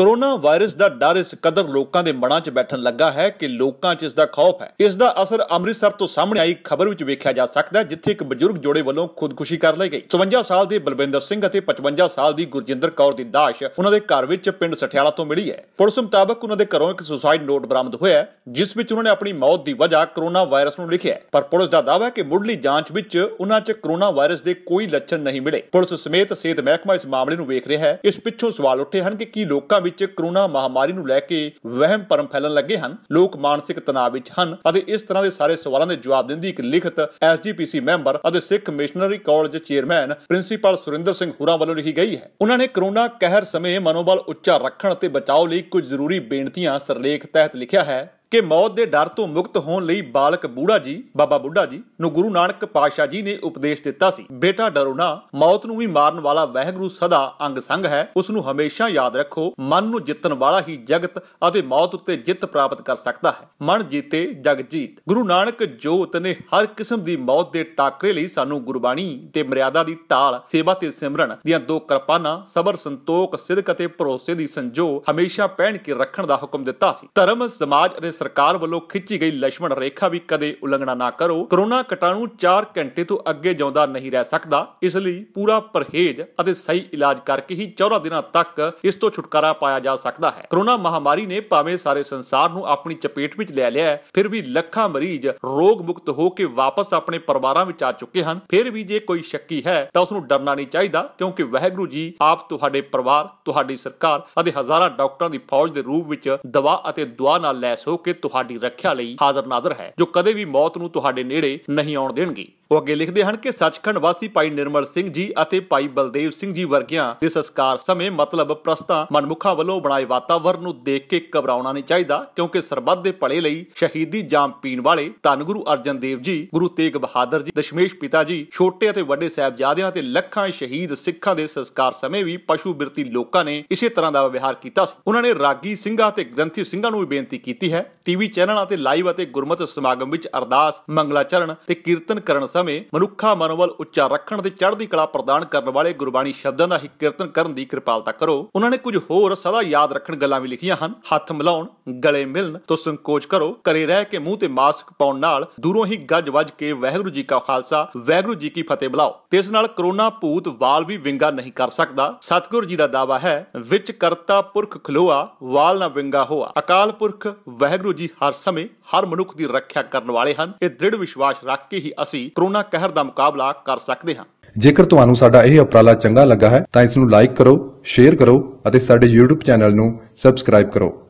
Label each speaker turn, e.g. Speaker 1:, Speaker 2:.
Speaker 1: corona virus ਦਾ ਡਰ ਇਸ ਕਦਰ ਲੋਕਾਂ ਦੇ ਮਨਾਂ 'ਚ ਬੈਠਣ ਲੱਗਾ ਹੈ ਕਿ ਲੋਕਾਂ 'ਚ ਇਸ ਦਾ ਖੌਫ ਹੈ ਇਸ ਦਾ ਅਸਰ ਅੰਮ੍ਰਿਤਸਰ ਤੋਂ ਸਾਹਮਣੇ ਆਈ ਖਬਰ ਵਿੱਚ ਵੇਖਿਆ ਜਾ ਸਕਦਾ ਹੈ ਜਿੱਥੇ ਇੱਕ ਬਜ਼ੁਰਗ ਜੋੜੇ ਵੱਲੋਂ ਖੁਦਕੁਸ਼ੀ ਕਰ ਲਈ ਗਈ 52 ਸਾਲ ਦੇ ਬਲਵਿੰਦਰ ਸਿੰਘ ਅਤੇ 55 ਸਾਲ ਦੀ ਗੁਰਜਿੰਦਰ ਕੌਰ ਦੀ ਲਾਸ਼ ਉਹਨਾਂ ਦੇ ਘਰ ਵਿੱਚ ਪਿੰਡ ਸਠਿਆਲਾ ਤੋਂ ਮਿਲੀ ਹੈ ਪੁਲਿਸ ਮੁਤਾਬਕ ਉਹਨਾਂ ਦੇ ਘਰੋਂ ਇੱਕ ਸੁਸਾਈਡ ਨੋਟ ਬਰਾਮਦ ਹੋਇਆ ਜਿਸ ਵਿੱਚ ਉਹਨਾਂ ਨੇ ਆਪਣੀ ਮੌਤ ਦੀ ਵਜ੍ਹਾ ਕਰੋਨਾ ਵਾਇਰਸ ਨੂੰ ਲਿਖਿਆ ਪਰ ਪੁਲਿਸ ਦਾ ਦਾਅਵਾ ਹੈ ਕਿ ਮੁੱਢਲੀ ਜਾਂਚ ਵਿੱਚ ਉਹਨਾਂ 'ਚ ਕਰੋਨਾ ਵਾਇਰਸ ਦੇ ਕੋਈ ਲੱਛਣ ਨਹੀਂ ਮਿਲੇ ਪੁਲਿਸ ਸਮੇਤ ਸਿਹਤ ਮਹਿਕਮਾ ਇਸ ਮਾਮਲੇ ਨੂੰ ਵੇਖ ਰਿਹਾ ਹੈ ਇਸ ਪਿੱਛੋਂ ਸਵਾਲ ਉੱਠੇ ਹਨ ਕਿ ਕੀ ਲੋਕਾਂ ਵਿੱਚ ਕਰੋਨਾ ਮਹਾਮਾਰੀ ਨੂੰ ਲੈ ਕੇ ਵਹਿਮ ਪਰਮ ਫੈਲਣ ਲੱਗੇ ਹਨ ਲੋਕ ਮਾਨਸਿਕ ਤਣਾਅ ਵਿੱਚ ਹਨ ਅਤੇ ਇਸ ਤਰ੍ਹਾਂ ਦੇ ਸਾਰੇ ਸਵਾਲਾਂ ਦੇ ਜਵਾਬ ਦਿੰਦੀ ਇੱਕ ਲਿਖਤ ਐਸਜੀਪੀਸੀ ਮੈਂਬਰ ਅਤੇ Sikh missionary college chairman principal Surinder Singh ਹੁਰਾ ਵੱਲੋਂ ਲਿਖੀ ਗਈ ਹੈ ਉਹਨਾਂ ਨੇ ਕਰੋਨਾ ਕਹਿਰ ਸਮੇਂ ਮਨੋਬਲ ਉੱਚਾ ਰੱਖਣ ਅਤੇ ਬਚਾਓ ਲਈ ਕੁਝ ਜ਼ਰੂਰੀ ਬੇਨਤੀਆਂ ਸਰਲੇਖ ਤਹਿਤ ਲਿਖਿਆ ਹੈ ਕਿ ਮੌਤ ਦੇ ਡਰ ਤੋਂ ਮੁਕਤ ਹੋਣ ਲਈ ਬਾਲਕ ਬੂੜਾ ਜੀ ਬਾਬਾ ਬੁੱਢਾ ਜੀ ਨੂੰ ਗੁਰੂ ਨਾਨਕ ਪਾਤਸ਼ਾਹ ਜੀ ਨੇ ਉਪਦੇਸ਼ ਦਿੱਤਾ ਸੀ ਬੇਟਾ ਡਰੋ ਨਾ ਮੌਤ ਨੂੰ ਵੀ ਮਾਰਨ ਵਾਲਾ ਵਹਿਗੁਰੂ ਸਦਾ ਅੰਗ ਸੰਗ ਹੈ ਉਸ ਨੂੰ ਹਮੇਸ਼ਾ ਯਾਦ ਰੱਖੋ ਮਨ ਨੂੰ ਜਿੱਤਣ ਵਾਲਾ ਹੀ ਜਗਤ ਅਤੇ ਮੌਤ ਉੱਤੇ ਜਿੱਤ ਪ੍ਰਾਪਤ ਕਰ ਸਕਦਾ ਹੈ ਮਨ ਜੀਤੇ ਜਗ ਜੀਤ ਗੁਰੂ ਨਾਨਕ ਜੋਤ ਨੇ ਹਰ ਕਿਸਮ ਦੀ ਮੌਤ ਦੇ ਟਾਕਰੇ ਲਈ ਸਾਨੂੰ ਗੁਰਬਾਣੀ ਤੇ ਮਰਿਆਦਾ ਦੀ ਟਾਲ ਸੇਵਾ ਤੇ ਸਿਮਰਨ ਦੀਆਂ ਦੋ ਕਿਰਪਾਨਾਂ ਸਬਰ ਸੰਤੋਖ ਸਿਦਕ ਅਤੇ ਭਰੋਸੇ ਦੀ ਸੰਜੋ ਹਮੇਸ਼ਾ ਪਹਿਣ ਕੇ ਰੱਖਣ ਦਾ ਹੁਕਮ ਦਿੱਤਾ ਸੀ ਧਰਮ ਸਮਾਜ ਅਤੇ ਸਰਕਾਰ ਵੱਲੋਂ ਖਿੱਚੀ ਗਈ ਲక్ష్మణ ਰੇਖਾ ਵੀ ਕਦੇ ਉਲੰਘਣਾ ਨਾ ਕਰੋ ਕਰੋਨਾ ਕਟਾਣੂ 4 ਘੰਟੇ ਤੋਂ ਅੱਗੇ ਜਿਉਂਦਾ ਨਹੀਂ ਰਹਿ ਸਕਦਾ ਇਸ ਲਈ ਪੂਰਾ ਪਰਹੇਜ਼ ਅਤੇ ਸਹੀ ਇਲਾਜ ਕਰਕੇ ਹੀ 14 ਦਿਨਾਂ ਤੱਕ ਇਸ ਤੋਂ ਛੁਟਕਾਰਾ ਪਾਇਆ ਜਾ ਸਕਦਾ ਹੈ ਕਰੋਨਾ ਮਹਾਮਾਰੀ ਨੇ ਭਾਵੇਂ ਸਾਰੇ ਸੰਸਾਰ ਨੂੰ ਆਪਣੀ ਚਪੇਟ ਵਿੱਚ ਲੈ ਲਿਆ ਹੈ ਫਿਰ ਵੀ ਲੱਖਾਂ ਮਰੀਜ਼ ਰੋਗ ਮੁਕਤ ਹੋ ਕੇ ਵਾਪਸ ਆਪਣੇ ਪਰਿਵਾਰਾਂ ਵਿੱਚ ਆ ਚੁੱਕੇ ਹਨ ਫਿਰ ਵੀ ਜੇ ਕੋਈ ਸ਼ੱਕੀ ਹੈ ਤਾਂ ਉਸ ਨੂੰ ਡਰਨਾ ਨਹੀਂ ਚਾਹੀਦਾ ਕਿਉਂਕਿ ਵਹਿਗੁਰੂ ਜੀ ਆਪ ਤੁਹਾਡੇ ਪਰਿਵਾਰ ਤੁਹਾਡੀ ਸਰਕਾਰ ਅਤੇ ਹਜ਼ਾਰਾਂ ਡਾਕਟਰਾਂ ਦੀ ਫੌਜ ਦੇ ਰੂਪ ਵਿੱਚ ਦਵਾ ਅਤੇ ਦੁਆ ਨਾਲ ਲੈਸ ਹੋ ਕੇ ਕੇ ਤੁਹਾਡੀ ਰੱਖਿਆ ਲਈ ਹਾਜ਼ਰ ਨਾਜ਼ਰ ਹੈ ਜੋ ਕਦੇ ਵੀ ਮੌਤ ਨੂੰ ਤੁਹਾਡੇ ਨੇੜੇ ਨਹੀਂ ਆਉਣ ਦੇਣਗੇ ਉਹ ਅੱਗੇ ਲਿਖਦੇ ਹਨ ਕਿ ਸੱਚਖੰਡ ਵਾਸੀ ਪਾਈ ਨਿਰਮਲ ਸਿੰਘ ਜੀ ਅਤੇ ਪਾਈ ਬਲਦੇਵ ਸਿੰਘ ਜੀ ਵਰਗਿਆਂ ਦੇ ਸੰਸਕਾਰ ਸਮੇਂ ਮਤਲਬ ਪ੍ਰਸਤਾ ਮਨਮੁਖਾ ਵੱਲੋਂ ਬਣਾਏ ਵਾਤਾਵਰਣ ਨੂੰ ਦੇਖ ਕੇ ਘਬਰਾਉਣਾ ਨਹੀਂ ਚਾਹੀਦਾ ਕਿਉਂਕਿ ਸਰਬੱਤ ਦੇ ਭਲੇ ਲਈ ਸ਼ਹੀਦੀ ਜਾਮ ਪੀਣ ਵਾਲੇ ਧੰਨ ਗੁਰੂ ਅਰਜਨ ਦੇਵ ਜੀ ਗੁਰੂ ਤੇਗ ਬਹਾਦਰ ਜੀ ਦਸ਼ਮੇਸ਼ ਪਿਤਾ ਜੀ ਛੋਟੇ ਅਤੇ ਵੱਡੇ ਸਹਿਬਜ਼ਾਦਿਆਂ ਤੇ ਲੱਖਾਂ ਸ਼ਹੀਦ ਸਿੱਖਾਂ ਦੇ ਸੰਸਕਾਰ ਸਮੇਂ ਵੀ ਪਸ਼ੂ ਬਿਰਤੀ ਲੋਕਾਂ ਨੇ ਇਸੇ ਤਰ੍ਹਾਂ ਦਾ ਵਿਵਹਾਰ ਕੀਤਾ ਸੀ ਉਹਨਾਂ ਨੇ ਰਾਗੀ ਸਿੰਘਾਂ ਤੇ ਗ੍ਰੰਥੀ ਸਿੰਘਾਂ ਨੂੰ ਵੀ ਬੇਨਤੀ ਕੀਤੀ ਹੈ ਟੀਵੀ ਚੈਨਲਾਂ ਤੇ ਲਾਈਵ ਅਤੇ ਗੁਰਮਤਿ ਸਮਾਗਮ ਵਿੱਚ ਅਰਦਾਸ ਮੰਗਲਾਚਰਨ ਤੇ ਕੀਰਤਨ ਕਰਨ ਸਮੇਂ ਮਨੁੱਖਾ ਮਨੋਵਲ ਉੱਚਾ ਰੱਖਣ ਦੀ ਚੜ੍ਹਦੀ ਕਲਾ ਪ੍ਰਦਾਨ ਕਰਨ ਵਾਲੇ ਗੁਰਬਾਣੀ ਸ਼ਬਦਾਂ ਦਾ ਹੀ ਕੀਰਤਨ ਕਰਨ ਦੀ ਕਿਰਪਾਲਤਾ ਕਰੋ ਉਹਨਾਂ ਨੇ ਕੁਝ ਹੋਰ ਸਦਾ ਯਾਦ ਰੱਖਣ ਗੱਲਾਂ ਵੀ ਲਿਖੀਆਂ ਹਨ ਹੱਥ ਮਿਲਾਉਣ ਗਲੇ ਮਿਲਣ ਤੋਂ ਸੰਕੋਚ ਕਰੋ ਕਰੇ ਰਹਿ ਕੇ ਮੂੰਹ ਤੇ ਮਾਸਕ ਪਾਉਣ ਨਾਲ ਦੂਰੋਂ ਹੀ ਗੱਜ ਵੱਜ ਕੇ ਵਾਹਿਗੁਰੂ ਜੀ ਕਾ ਖਾਲਸਾ ਵਾਹਿਗੁਰੂ ਜੀ ਕੀ ਫਤਿਹ ਬੁਲਾਓ ਤੇ ਇਸ ਨਾਲ ਕਰੋਨਾ ਭੂਤ ਵਾਲ ਵੀ ਵਿੰਗਾ ਨਹੀਂ ਕਰ ਸਕਦਾ ਸਤਿਗੁਰੂ ਜੀ ਦਾ ਦਾਵਾ ਹੈ ਵਿੱਚ ਕਰਤਾ ਪੁਰਖ ਖਲੋਆ ਵਾਲ ਨਾ ਵਿੰਗਾ ਹੋਆ ਅਕਾਲ ਪੁਰਖ ਵਾਹਿਗੁਰੂ ਜੀ ਹਰ ਸਮੇਂ ਹਰ ਮਨੁੱਖ ਦੀ ਰੱਖਿਆ ਕਰਨ ਵਾਲੇ ਹਨ ਇਹ ਦ੍ਰਿੜ ਵਿਸ਼ਵਾਸ ਰੱਖ ਕੇ ਹੀ ਅਸੀਂ ਕਰੋਨਾ ਕਹਿਰ ਦਾ ਮੁਕਾਬਲਾ ਕਰ ਸਕਦੇ ਹਾਂ ਜੇਕਰ ਤੁਹਾਨੂੰ ਸਾਡਾ ਇਹ ਉਪਰਾਲਾ ਚੰਗਾ ਲੱਗਾ ਹੈ ਤਾਂ ਇਸ ਨੂੰ ਲਾਈਕ ਕਰੋ ਸ਼ੇਅਰ ਕਰੋ ਅਤੇ ਸਾਡੇ YouTube ਚੈਨਲ ਨੂੰ ਸਬਸਕ੍ਰਾਈਬ ਕਰੋ